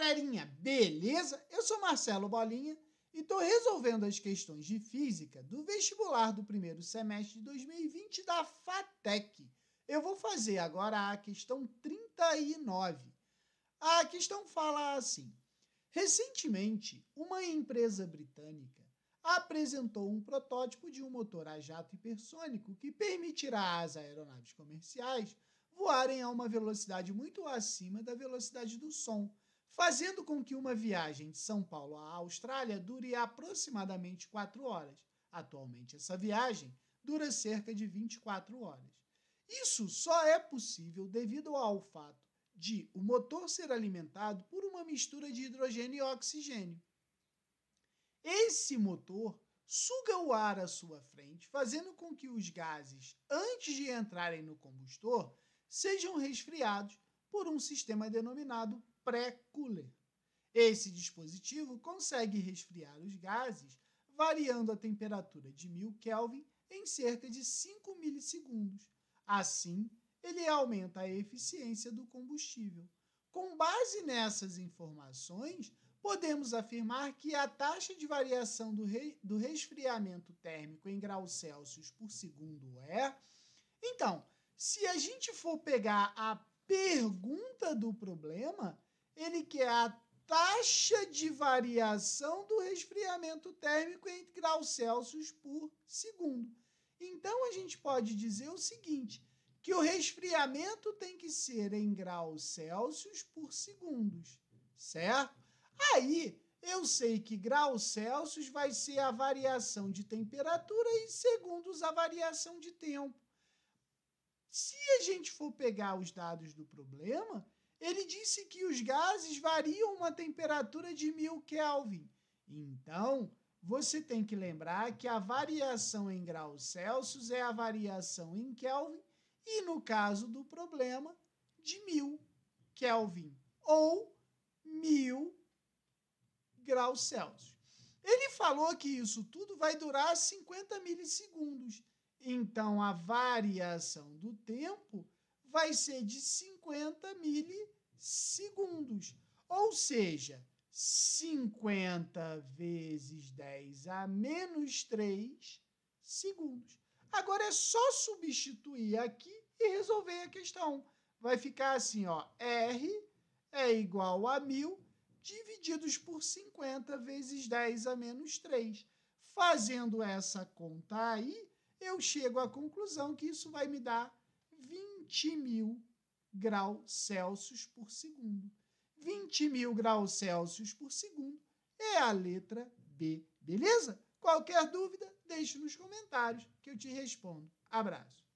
galerinha, beleza? Eu sou Marcelo Bolinha e estou resolvendo as questões de física do vestibular do primeiro semestre de 2020 da FATEC. Eu vou fazer agora a questão 39. A questão fala assim: Recentemente, uma empresa britânica apresentou um protótipo de um motor a jato hipersônico que permitirá às aeronaves comerciais voarem a uma velocidade muito acima da velocidade do som, fazendo com que uma viagem de São Paulo à Austrália dure aproximadamente 4 horas. Atualmente, essa viagem dura cerca de 24 horas. Isso só é possível devido ao fato de o motor ser alimentado por uma mistura de hidrogênio e oxigênio. Esse motor suga o ar à sua frente, fazendo com que os gases, antes de entrarem no combustor, sejam resfriados por um sistema denominado pré-cooler. Esse dispositivo consegue resfriar os gases variando a temperatura de 1000 Kelvin em cerca de 5 milissegundos. Assim, ele aumenta a eficiência do combustível. Com base nessas informações, podemos afirmar que a taxa de variação do, re... do resfriamento térmico em graus Celsius por segundo é. Então, se a gente for pegar a pergunta do problema, ele quer a taxa de variação do resfriamento térmico em graus Celsius por segundo. Então a gente pode dizer o seguinte, que o resfriamento tem que ser em graus Celsius por segundos, certo? Aí eu sei que graus Celsius vai ser a variação de temperatura e segundos a variação de tempo. Se a gente for pegar os dados do problema, ele disse que os gases variam uma temperatura de 1000 Kelvin. Então, você tem que lembrar que a variação em graus Celsius é a variação em Kelvin e, no caso do problema, de 1000 Kelvin ou 1000 graus Celsius. Ele falou que isso tudo vai durar 50 milissegundos. Então, a variação do tempo vai ser de 50 milissegundos segundos. Ou seja, 50 vezes 10 a menos 3 segundos. Agora é só substituir aqui e resolver a questão. Vai ficar assim, ó, R é igual a 1000 divididos por 50 vezes 10 a menos 3. Fazendo essa conta aí, eu chego à conclusão que isso vai me dar 20 mil graus Celsius por segundo. 20 mil graus Celsius por segundo é a letra B, beleza? Qualquer dúvida, deixe nos comentários que eu te respondo. Abraço.